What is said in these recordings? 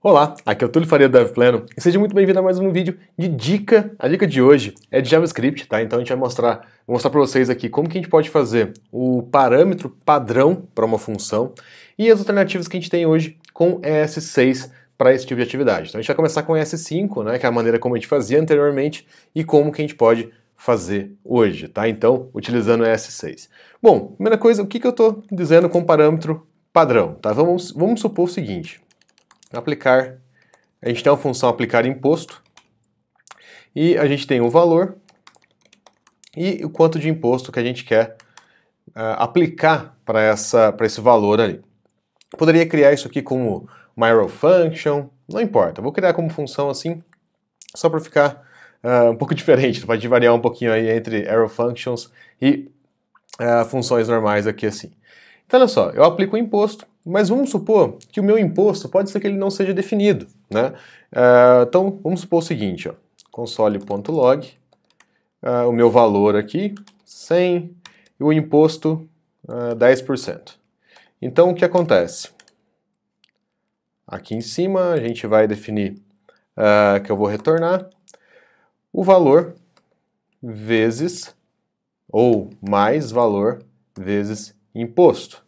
Olá, aqui é o Túlio Faria do DevPlano e seja muito bem-vindo a mais um vídeo de dica. A dica de hoje é de JavaScript, tá? Então a gente vai mostrar, mostrar para vocês aqui como que a gente pode fazer o parâmetro padrão para uma função e as alternativas que a gente tem hoje com ES6 para esse tipo de atividade. Então a gente vai começar com ES5, né, que é a maneira como a gente fazia anteriormente e como que a gente pode fazer hoje, tá? Então, utilizando ES6. Bom, primeira coisa, o que, que eu estou dizendo com parâmetro padrão, tá? Vamos, vamos supor o seguinte, aplicar. A gente tem uma função aplicar imposto e a gente tem o valor e o quanto de imposto que a gente quer uh, aplicar para esse valor ali. Poderia criar isso aqui como arrow function, não importa. Vou criar como função assim, só para ficar uh, um pouco diferente. Pode variar um pouquinho aí entre arrow functions e uh, funções normais aqui assim. Então olha só, eu aplico o imposto mas vamos supor que o meu imposto pode ser que ele não seja definido. Né? Uh, então vamos supor o seguinte: console.log, uh, é, o meu valor aqui, 100, e o imposto uh, é, 10%. Então o que acontece? Aqui em cima a gente vai definir uh, que eu vou retornar o valor vezes ou mais valor vezes imposto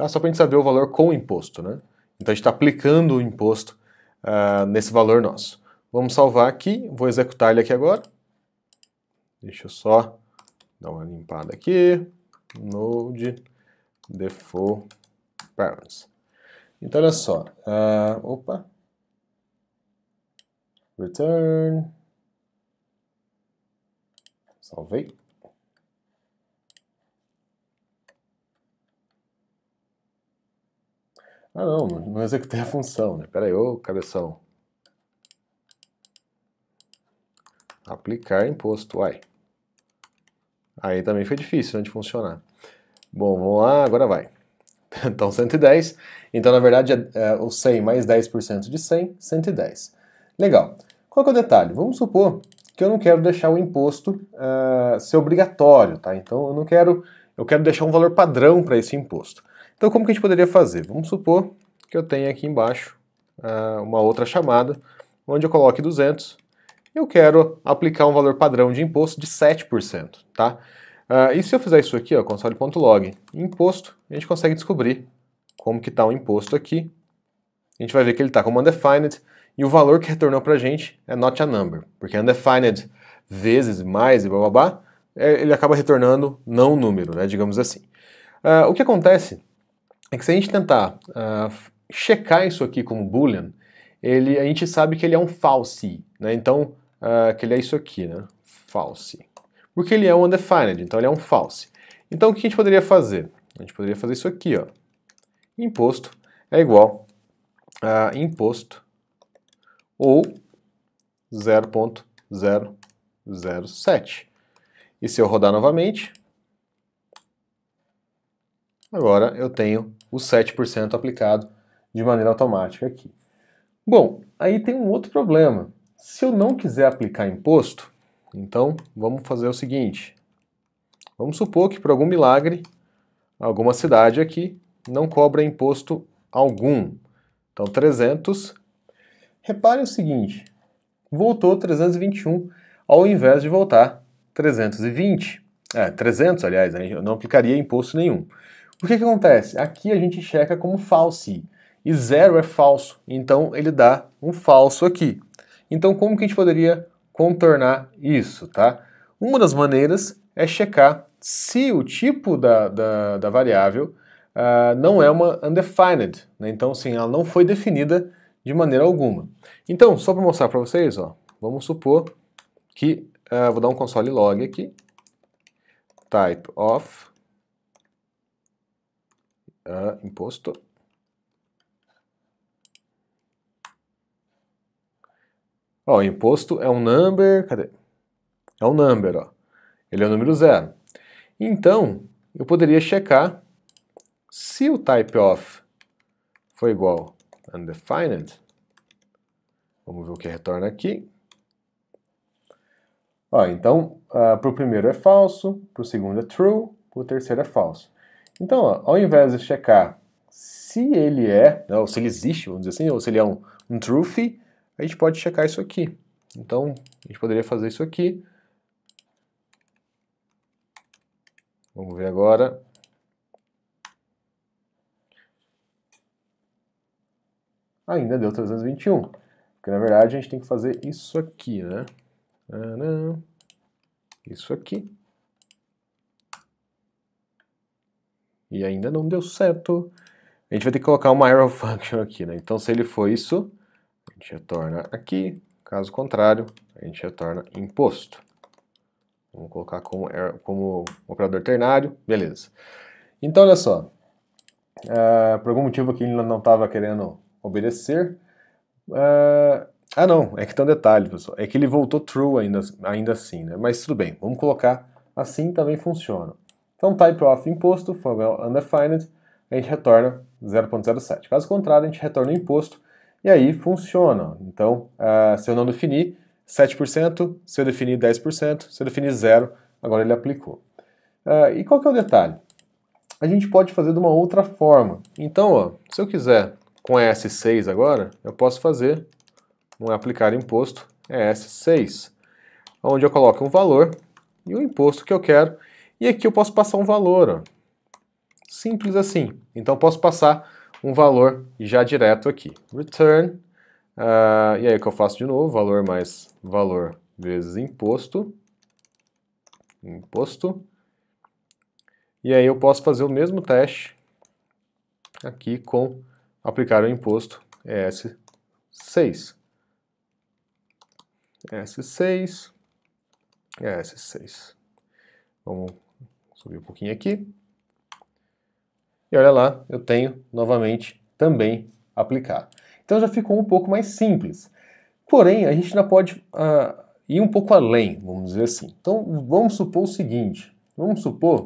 tá? só para a gente saber o valor com o imposto. Né? Então a gente está aplicando o imposto uh, nesse valor nosso. Vamos salvar aqui, vou executar ele aqui agora. Deixa eu só dar uma limpada aqui. Node default parents. Então olha só, uh, opa, return, salvei. Ah, não, uhum. não executei a função, né? Pera aí, ô cabeção. Aplicar imposto, uai. Aí também foi difícil né, de funcionar. Bom, vamos lá, agora vai. Então, 110. Então, na verdade, é, é, o 100 mais 10% de 100, 110. Legal. Qual é o detalhe? Vamos supor que eu não quero deixar o imposto uh, ser obrigatório, tá? Então, eu não quero... Eu quero deixar um valor padrão para esse imposto. Então como que a gente poderia fazer? Vamos supor que eu tenha aqui embaixo uh, uma outra chamada, onde eu coloque 200, eu quero aplicar um valor padrão de imposto de 7%, tá? Uh, e se eu fizer isso aqui, ó, console.log, imposto, a gente consegue descobrir como que está o imposto aqui. A gente vai ver que ele está como undefined, e o valor que retornou para a gente é not a number, porque undefined vezes mais e bababá, é, ele acaba retornando não número, né, digamos assim. Uh, o que acontece é que se a gente tentar uh, checar isso aqui como boolean, ele, a gente sabe que ele é um false, né? Então, uh, que ele é isso aqui, né? False. Porque ele é um undefined, então ele é um false. Então, o que a gente poderia fazer? A gente poderia fazer isso aqui, ó. Imposto é igual a imposto ou 0.007. E se eu rodar novamente, Agora eu tenho os 7% aplicado de maneira automática aqui. Bom, aí tem um outro problema. Se eu não quiser aplicar imposto, então vamos fazer o seguinte. Vamos supor que por algum milagre, alguma cidade aqui não cobra imposto algum. Então 300. Repare o seguinte, voltou 321 ao invés de voltar 320. É, 300, aliás, né? eu não aplicaria imposto nenhum. O que, que acontece? Aqui a gente checa como false, e zero é falso, então ele dá um falso aqui. Então como que a gente poderia contornar isso, tá? Uma das maneiras é checar se o tipo da, da, da variável uh, não é uma undefined, né? então sim, ela não foi definida de maneira alguma. Então, só para mostrar para vocês, ó, vamos supor que, uh, vou dar um console log aqui, type of ah, imposto. Ó, imposto é um number, cadê? É um number, ó. Ele é o número zero. Então, eu poderia checar se o type of foi igual undefined. Vamos ver o que retorna aqui. Ó, então, uh, ah, para o primeiro é falso, para o segundo é true, para o terceiro é falso. Então, ó, ao invés de checar se ele é, né, ou se ele existe, vamos dizer assim, ou se ele é um, um truthy, a gente pode checar isso aqui. Então, a gente poderia fazer isso aqui. Vamos ver agora. Ainda deu 321. Porque, na verdade, a gente tem que fazer isso aqui, né? Isso aqui. E ainda não deu certo. A gente vai ter que colocar uma error function aqui, né? Então se ele for isso, a gente retorna aqui. Caso contrário, a gente retorna imposto. Vamos colocar como, como operador ternário, beleza. Então olha só, Uh, por algum motivo que ele não estava querendo obedecer. Uh, ah não, é que tem um detalhe, pessoal. É que ele voltou true ainda, ainda assim, né? Mas tudo bem, vamos colocar assim também funciona. Então type tá of imposto, formel é undefined, a gente retorna 0.07. Caso contrário, a gente retorna o imposto e aí funciona. Então, uh, se eu não definir 7%, se eu definir 10%, se eu definir 0, agora ele aplicou. Uh, e qual que é o detalhe? A gente pode fazer de uma outra forma. Então, ó, se eu quiser com s 6 agora, eu posso fazer, não é aplicar imposto, é 6 onde eu coloco um valor e o imposto que eu quero e aqui eu posso passar um valor, ó. simples assim. Então posso passar um valor já direto aqui, return, uh, e aí o que eu faço de novo, valor mais valor vezes imposto, imposto, e aí eu posso fazer o mesmo teste aqui com aplicar o imposto S6. S6, S6. Vamos Subir um pouquinho aqui. E olha lá, eu tenho novamente também aplicar. Então já ficou um pouco mais simples. Porém, a gente ainda pode ah, ir um pouco além, vamos dizer assim. Então vamos supor o seguinte: vamos supor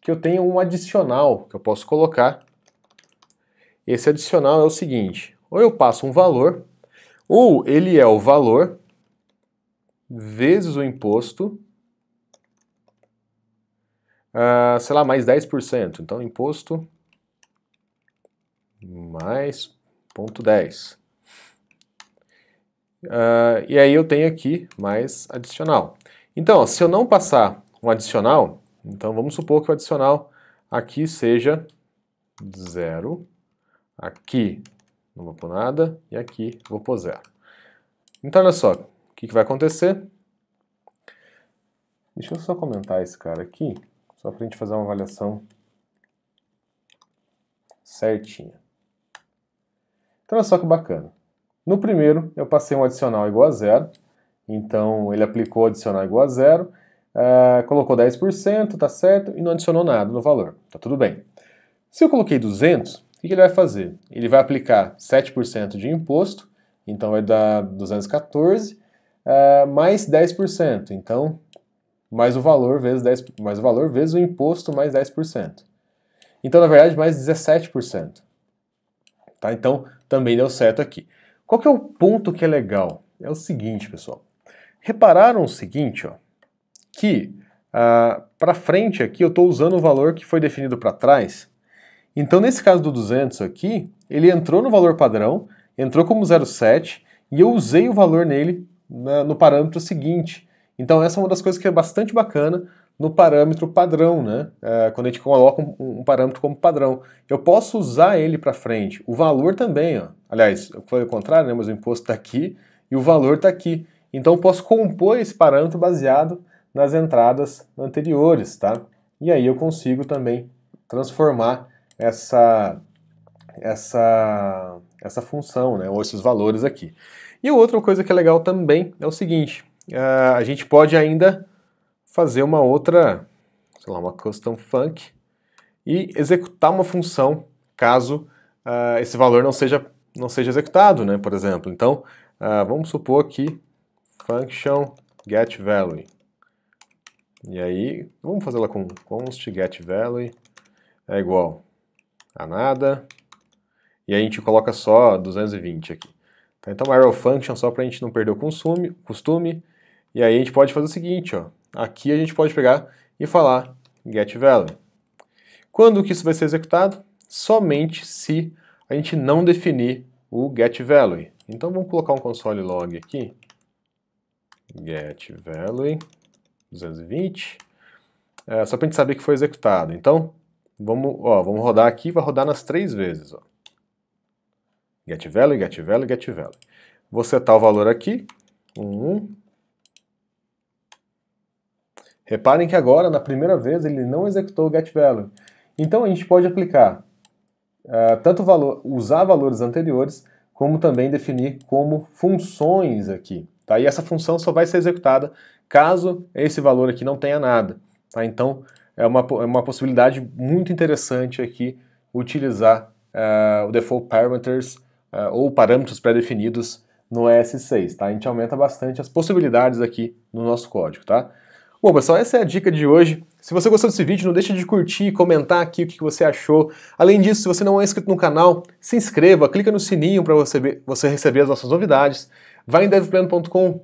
que eu tenha um adicional que eu posso colocar. Esse adicional é o seguinte: ou eu passo um valor, ou ele é o valor vezes o imposto uh, sei lá, mais 10%. Então, imposto mais 0,10. Uh, ah, e aí eu tenho aqui mais adicional. Então, ó, se eu não passar um adicional, então vamos supor que o adicional aqui seja zero, aqui não vou pôr nada, e aqui vou pôr zero. Então, olha só, o que, que vai acontecer? Deixa eu só comentar esse cara aqui. Só para a gente fazer uma avaliação certinha. Então olha só que bacana. No primeiro eu passei um adicional igual a zero, então ele aplicou adicional igual a zero, uh, colocou 10%, tá certo, e não adicionou nada no valor, tá tudo bem. Se eu coloquei 200, o que ele vai fazer? Ele vai aplicar 7% de imposto, então vai dar 214, uh, eh, mais 10%, então mais o valor vezes 10, mais o valor vezes o imposto mais 10%. Então, na verdade, mais 17%. Tá? Então, também deu certo aqui. Qual que é o ponto que é legal? É o seguinte, pessoal. Repararam o seguinte, ó, que ah, para frente aqui eu estou usando o valor que foi definido para trás. Então, nesse caso do 200 aqui, ele entrou no valor padrão, entrou como 0,7 e eu usei o valor nele na, no parâmetro seguinte. Então essa é uma das coisas que é bastante bacana no parâmetro padrão, né? É, quando a gente coloca um, um, parâmetro como padrão. Eu posso usar ele para frente. O valor também, ó. Aliás, foi o contrário, né? Mas o imposto está aqui e o valor está aqui. Então eu posso compor esse parâmetro baseado nas entradas anteriores, tá? E aí eu consigo também transformar essa essa essa função, né, ou esses valores aqui. E outra coisa que é legal também é o seguinte, uh, a gente pode ainda fazer uma outra, sei lá, uma custom func e executar uma função caso uh, esse valor não seja, não seja executado, né, por exemplo. Então, uh, vamos supor que function getValue. E aí, vamos fazer ela com const getValue é igual a nada. E aí a gente coloca só 220 aqui. Então, então, arrow function, só para a gente não perder o consume, costume, e aí a gente pode fazer o seguinte, ó. Aqui a gente pode pegar e falar get value. Quando que isso vai ser executado? Somente se a gente não definir o get value. Então vamos colocar um console log aqui. Get value 220. É, só para a gente saber que foi executado. Então, vamos, ó, vamos rodar aqui, vai rodar nas três vezes. Ó. Get value, get value, get value. Vou setar tá o valor aqui, 1, 1, Reparem que agora, na primeira vez, ele não executou o getValue. Então a gente pode aplicar uh, tanto valor, usar valores anteriores, como também definir como funções aqui. Tá? E essa função só vai ser executada caso esse valor aqui não tenha nada. Tá? Então é uma, é uma possibilidade muito interessante aqui utilizar uh, o default parameters uh, ou parâmetros pré-definidos no S6. Tá? A gente aumenta bastante as possibilidades aqui no nosso código. Tá? Bom, pessoal, essa é a dica de hoje. Se você gostou desse vídeo, não deixe de curtir e comentar aqui o que você achou. Além disso, se você não é inscrito no canal, se inscreva, clica no sininho para você, você receber as nossas novidades. Vai em devplano.com,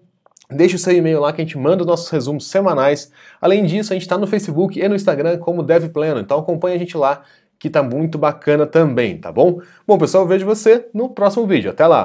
deixe o seu e-mail lá que a gente manda os nossos resumos semanais. Além disso, a gente está no Facebook e no Instagram como DevPlano, então acompanhe a gente lá que está muito bacana também, tá bom? Bom, pessoal, eu vejo você no próximo vídeo. Até lá!